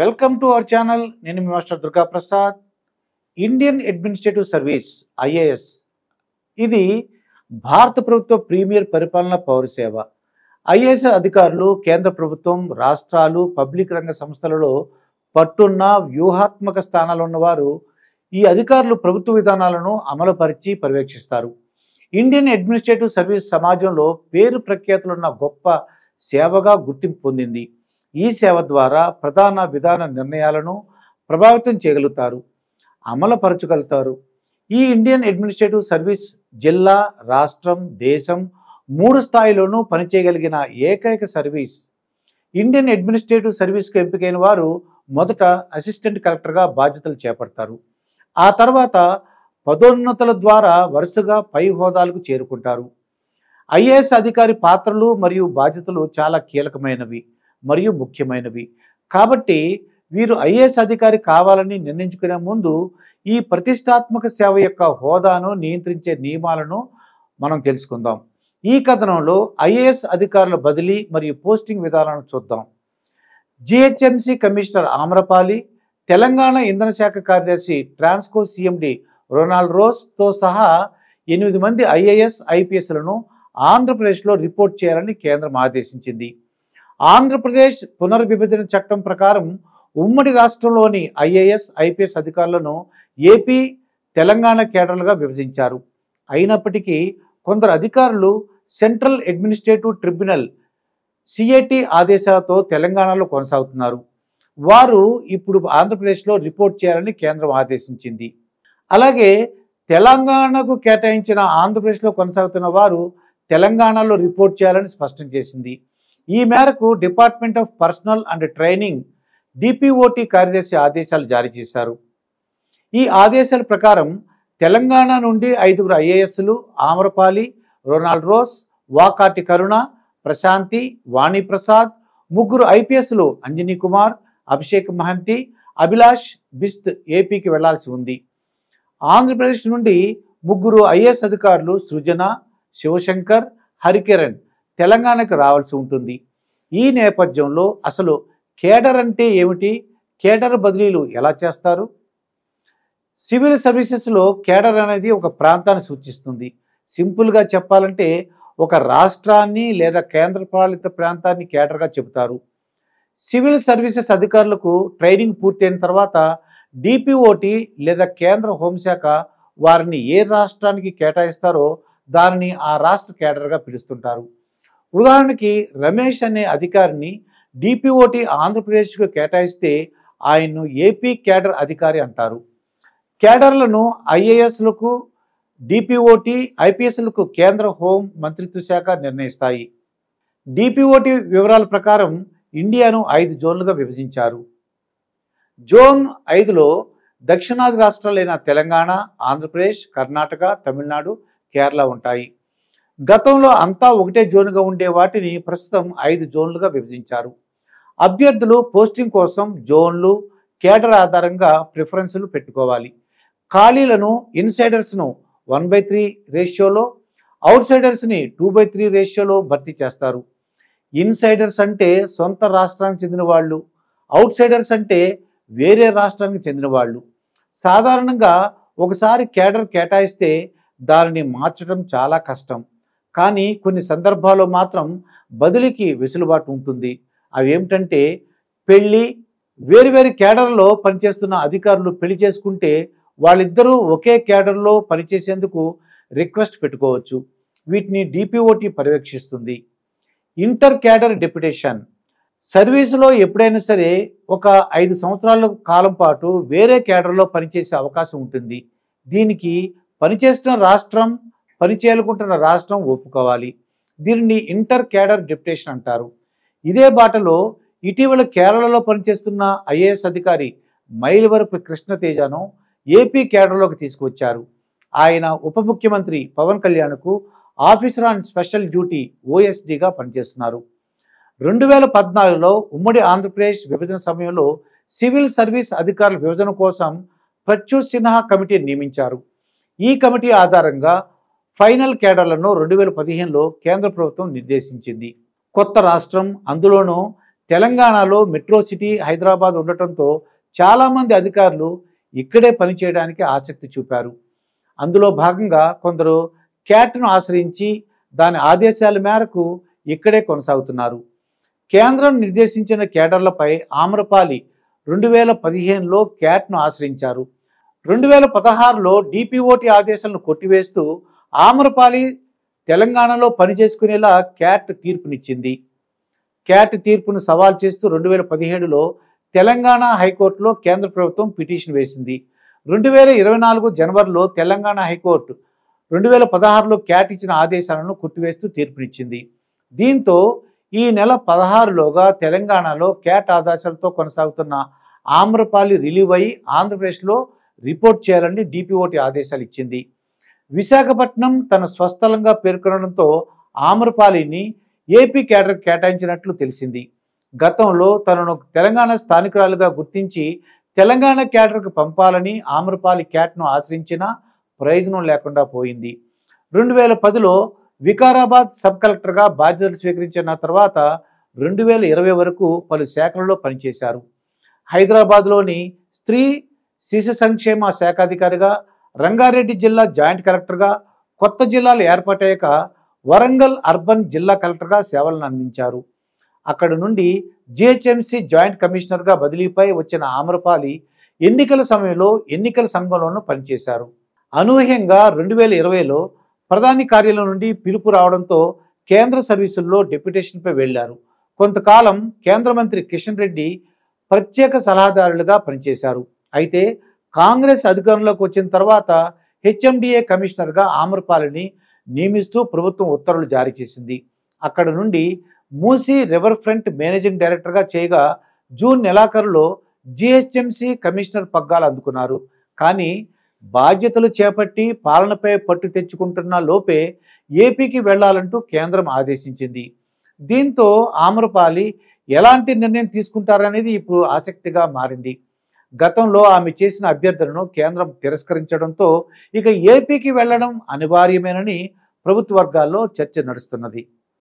welcome to our channel నేను మీ master Durga Prasad Indian administrative service IAS ఇది భారత ప్రభుత్వ ప్రీమియర్ పరిపాలన పౌరసేవ ఐఏఎస్ అధికారులు కేంద్ర ప్రభుత్వం రాష్ట్రాలు పబ్లిక్ రంగ సంస్థలలో పట్టున్న వ్యూహాత్మక స్థానాలు ఉన్నవారు ఈ అధికారులు ప్రభుత్వ విధానాలను అమలుపరిచి పర్యవేక్షిస్తారు ఇండియన్ అడ్మినిస్ట్రేటివ్ సర్వీస్ సమాజంలో పేరు ప్రఖ్యాతులున్న గొప్ప సేవగా గుర్తింపు పొందింది ఈ సేవ ద్వారా ప్రధాన విధాన నిర్ణయాలను ప్రభావితం చేయగలుగుతారు అమలుపరచగలుగుతారు ఈ ఇండియన్ అడ్మినిస్ట్రేటివ్ సర్వీస్ జిల్లా రాష్ట్రం దేశం మూడు స్థాయిలోనూ పనిచేయగలిగిన ఏకైక సర్వీస్ ఇండియన్ అడ్మినిస్ట్రేటివ్ సర్వీస్కు ఎంపికైన వారు మొదట అసిస్టెంట్ కలెక్టర్గా బాధ్యతలు చేపడతారు ఆ తర్వాత పదోన్నతుల ద్వారా వరుసగా పై హోదాలకు చేరుకుంటారు ఐఏఎస్ అధికారి పాత్రలు మరియు బాధ్యతలు చాలా కీలకమైనవి మరియు ముఖ్యమైనవి కాబట్టి వీరు ఐఏఎస్ అధికారి కావాలని నిర్ణయించుకునే ముందు ఈ ప్రతిష్టాత్మక సేవ యొక్క హోదాను నియంత్రించే నియమాలను మనం తెలుసుకుందాం ఈ కథనంలో ఐఏఎస్ అధికారుల బదిలీ మరియు పోస్టింగ్ విధానాలను చూద్దాం జిహెచ్ఎంసి కమిషనర్ ఆమ్రపాలి తెలంగాణ ఇంధన శాఖ కార్యదర్శి ట్రాన్స్కో సిఎండి రొనాల్డ్ రోస్తో సహా ఎనిమిది మంది ఐఏఎస్ ఐపీఎస్లను ఆంధ్రప్రదేశ్లో రిపోర్ట్ చేయాలని కేంద్రం ఆదేశించింది ఆంధ్రప్రదేశ్ పునర్విభజన చట్టం ప్రకారం ఉమ్మడి రాష్ట్రంలోని ఐఏఎస్ ఐపీఎస్ అధికారులను ఏపీ తెలంగాణ కేడర్లుగా విభజించారు అయినప్పటికీ కొందరు అధికారులు సెంట్రల్ అడ్మినిస్ట్రేటివ్ ట్రిబ్యునల్ సిఐటి ఆదేశాలతో తెలంగాణలో కొనసాగుతున్నారు వారు ఇప్పుడు ఆంధ్రప్రదేశ్లో రిపోర్ట్ చేయాలని కేంద్రం ఆదేశించింది అలాగే తెలంగాణకు కేటాయించిన ఆంధ్రప్రదేశ్లో కొనసాగుతున్న వారు తెలంగాణలో రిపోర్ట్ చేయాలని స్పష్టం చేసింది ఈ మేరకు department of personnel and training DPOT కార్యదర్శి ఆదేశాలు జారీ చేశారు ఈ ఆదేశాల ప్రకారం తెలంగాణ నుండి ఐదుగురు ఐఏఎస్లు ఆమ్రపాలి రొనాల్డ్ రోస్ వాకాటి కరుణ ప్రశాంతి వాణిప్రసాద్ ముగ్గురు ఐపీఎస్లు అంజనీ కుమార్ అభిషేక్ మహంతి అభిలాష్ బిస్త్ ఏపీకి వెళ్లాల్సి ఉంది ఆంధ్రప్రదేశ్ నుండి ముగ్గురు ఐఏఎస్ అధికారులు సృజన శివశంకర్ హరికిరణ్ తెలంగాణకు రావాల్సి ఉంటుంది ఈ నేపథ్యంలో అసలు కేడర్ అంటే ఏమిటి కేడర్ బదిలీలు ఎలా చేస్తారు సివిల్ సర్వీసెస్లో కేడర్ అనేది ఒక ప్రాంతాన్ని సూచిస్తుంది సింపుల్గా చెప్పాలంటే ఒక రాష్ట్రాన్ని లేదా కేంద్రపాలిత ప్రాంతాన్ని కేటర్గా చెబుతారు సివిల్ సర్వీసెస్ అధికారులకు ట్రైనింగ్ పూర్తయిన తర్వాత డిపిఓటి లేదా కేంద్ర హోంశాఖ వారిని ఏ రాష్ట్రానికి కేటాయిస్తారో దానిని ఆ రాష్ట్ర కేడర్గా పిలుస్తుంటారు ఉదాహరణకి రమేష్ అనే అధికారిని డిపిఓటి ఆంధ్రప్రదేశ్కు కేటాయిస్తే ఆయన్ను ఏపీ కేడర్ అధికారి అంటారు కేడర్లను ఐఏఎస్లకు డిపిఓటి ఐపీఎస్లకు కేంద్ర హోం మంత్రిత్వ శాఖ నిర్ణయిస్తాయి డిపిఓటి వివరాల ప్రకారం ఇండియాను ఐదు జోన్లుగా విభజించారు జోన్ ఐదులో దక్షిణాది రాష్ట్రాలైన తెలంగాణ ఆంధ్రప్రదేశ్ కర్ణాటక తమిళనాడు కేరళ ఉంటాయి గతంలో అంతా ఒకటే జోన్గా ఉండే వాటిని ప్రస్తుతం ఐదు జోన్లుగా విభజించారు అభ్యర్థులు పోస్టింగ్ కోసం జోన్లు కేడర్ ఆధారంగా ప్రిఫరెన్స్లు పెట్టుకోవాలి ఖాళీలను ఇన్సైడర్స్ను వన్ బై త్రీ రేషియోలో అవుట్సైడర్స్ని టూ బై త్రీ రేషియోలో భర్తీ చేస్తారు ఇన్సైడర్స్ అంటే సొంత రాష్ట్రానికి చెందిన వాళ్ళు అవుట్సైడర్స్ అంటే వేరే రాష్ట్రానికి చెందిన వాళ్ళు సాధారణంగా ఒకసారి కేడర్ కేటాయిస్తే దానిని మార్చడం చాలా కష్టం కానీ కొన్ని సందర్భాల్లో మాత్రం బదిలీకి వెసులుబాటు ఉంటుంది అవి ఏమిటంటే పెళ్ళి వేరువేరు కేడర్లో పనిచేస్తున్న అధికారులు పెళ్లి చేసుకుంటే వాళ్ళిద్దరూ ఒకే కేడర్లో పనిచేసేందుకు రిక్వెస్ట్ పెట్టుకోవచ్చు వీటిని డిపిఓటి పర్యవేక్షిస్తుంది ఇంటర్ క్యాడర్ డెప్యుటేషన్ సర్వీసులో ఎప్పుడైనా సరే ఒక ఐదు సంవత్సరాల కాలం పాటు వేరే క్యాడర్లో పనిచేసే అవకాశం ఉంటుంది దీనికి పనిచేస్తున్న రాష్ట్రం పనిచేయాలనుకుంటున్న రాష్ట్రం ఒప్పుకోవాలి దీనిని ఇంటర్ క్యాడర్ డిప్యుటేషన్ అంటారు ఇదే బాటలో ఇటీవల కేరళలో పనిచేస్తున్న ఐఏఎస్ అధికారి మైలవరపు కృష్ణతేజను ఏపీ కేడర్లోకి తీసుకువచ్చారు ఆయన ఉప ముఖ్యమంత్రి పవన్ కళ్యాణ్కు ఆఫీసర్ ఆన్ స్పెషల్ డ్యూటీ ఓఎస్డీగా పనిచేస్తున్నారు రెండు వేల పద్నాలుగులో ఉమ్మడి ఆంధ్రప్రదేశ్ విభజన సమయంలో సివిల్ సర్వీస్ అధికారుల విభజన కోసం ప్రత్యూష్ సిన్హా కమిటీ నియమించారు ఈ కమిటీ ఆధారంగా ఫైనల్ కేడర్లను రెండు వేల పదిహేనులో కేంద్ర ప్రభుత్వం నిర్దేశించింది కొత్త రాష్ట్రం అందులోనూ తెలంగాణలో మెట్రో సిటీ హైదరాబాద్ ఉండటంతో చాలామంది అధికారులు ఇక్కడే పనిచేయడానికి ఆసక్తి చూపారు అందులో భాగంగా కొందరు క్యాట్ను ఆశ్రయించి దాని ఆదేశాల మేరకు ఇక్కడే కొనసాగుతున్నారు కేంద్రం నిర్దేశించిన కేడర్లపై ఆమ్రపాలి రెండు వేల పదిహేనులో క్యాట్ను ఆశ్రయించారు రెండు వేల పదహారులో డిపిఓటి ఆదేశాలను కొట్టివేస్తూ ఆమ్రపాలి తెలంగాణలో పనిచేసుకునేలా క్యాట్ తీర్పునిచ్చింది క్యాట్ తీర్పును సవాల్ చేస్తూ రెండు వేల పదిహేడులో తెలంగాణ హైకోర్టులో కేంద్ర ప్రభుత్వం పిటిషన్ వేసింది రెండు వేల ఇరవై నాలుగు జనవరిలో తెలంగాణ హైకోర్టు రెండు వేల పదహారులో క్యాట్ ఇచ్చిన ఆదేశాలను కొట్టివేస్తూ తీర్పునిచ్చింది దీంతో ఈ నెల పదహారులోగా తెలంగాణలో క్యాట్ ఆదేశాలతో కొనసాగుతున్న ఆమ్రపాలి రిలీవ్ అయి ఆంధ్రప్రదేశ్లో రిపోర్ట్ చేయాలని డిపిఓటి ఆదేశాలు ఇచ్చింది విశాఖపట్నం తన స్వస్థలంగా పేర్కొనడంతో ఆమ్రపాలిని ఏపీ కేడర్ కేటాయించినట్లు తెలిసింది గతంలో తనను తెలంగాణ స్థానికురాలుగా గుర్తించి తెలంగాణ కేడర్కు పంపాలని ఆమ్రపాలి క్యాట్ను ఆశ్రయించిన ప్రయోజనం లేకుండా పోయింది రెండు వేల పదిలో వికారాబాద్ సబ్ కలెక్టర్గా బాధ్యతలు స్వీకరించిన తర్వాత రెండు వేల ఇరవై వరకు పలు శాఖలలో పనిచేశారు హైదరాబాద్లోని స్త్రీ శిశు సంక్షేమ శాఖాధికారిగా రంగారెడ్డి జిల్లా జాయింట్ కలెక్టర్గా కొత్త జిల్లాలు ఏర్పాటయ్యాక వరంగల్ అర్బన్ జిల్లా కలెక్టర్గా సేవలను అందించారు అక్కడి నుండి జిహెచ్ఎంసీ జాయింట్ కమిషనర్గా బదిలీపై వచ్చిన ఆమ్రపాలి ఎన్నికల సమయంలో ఎన్నికల సంఘంలోనూ పనిచేశారు అనూహ్యంగా రెండు వేల ఇరవైలో ప్రధాని కార్యాలయం నుండి పిలుపు రావడంతో కేంద్ర సర్వీసుల్లో డెప్యుటేషన్పై వెళ్లారు కొంతకాలం కేంద్ర మంత్రి కిషన్ రెడ్డి ప్రత్యేక సలహాదారులుగా పనిచేశారు అయితే కాంగ్రెస్ అధికారంలోకి వచ్చిన తర్వాత హెచ్ఎండిఏ కమిషనర్గా ఆమ్రపాలిని నియమిస్తూ ప్రభుత్వం ఉత్తర్వులు జారీ చేసింది అక్కడ నుండి మూసీ రివర్ ఫ్రంట్ మేనేజింగ్ డైరెక్టర్గా చేయగా జూన్ నెలాఖరులో జిహెచ్ఎంసీ కమిషనర్ పగ్గాలు అందుకున్నారు కానీ బాధ్యతలు చేపట్టి పాలనపై పట్టు తెచ్చుకుంటున్న లోపే ఏపీకి వెళ్లాలంటూ కేంద్రం ఆదేశించింది దీంతో ఆమ్రపాలి ఎలాంటి నిర్ణయం తీసుకుంటారనేది ఇప్పుడు ఆసక్తిగా మారింది గతంలో ఆమె చేసిన అభ్యర్థులను కేంద్రం తిరస్కరించడంతో ఇక ఏపీకి వెళ్లడం అనివార్యమేనని ప్రభుత్వ వర్గాల్లో చర్చ నడుస్తున్నది